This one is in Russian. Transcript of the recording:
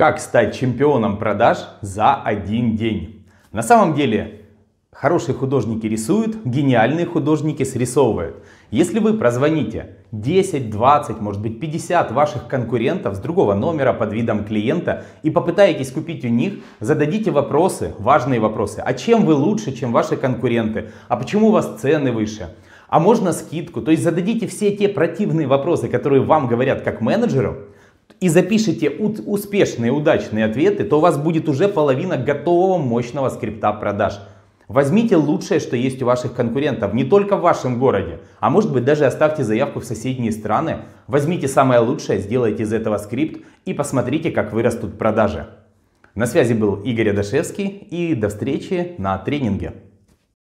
Как стать чемпионом продаж за один день? На самом деле, хорошие художники рисуют, гениальные художники срисовывают. Если вы прозвоните 10, 20, может быть 50 ваших конкурентов с другого номера под видом клиента и попытаетесь купить у них, зададите вопросы, важные вопросы. А чем вы лучше, чем ваши конкуренты? А почему у вас цены выше? А можно скидку? То есть зададите все те противные вопросы, которые вам говорят как менеджеру, и запишите успешные, удачные ответы, то у вас будет уже половина готового мощного скрипта продаж. Возьмите лучшее, что есть у ваших конкурентов, не только в вашем городе, а может быть даже оставьте заявку в соседние страны, возьмите самое лучшее, сделайте из этого скрипт и посмотрите, как вырастут продажи. На связи был Игорь Адашевский и до встречи на тренинге.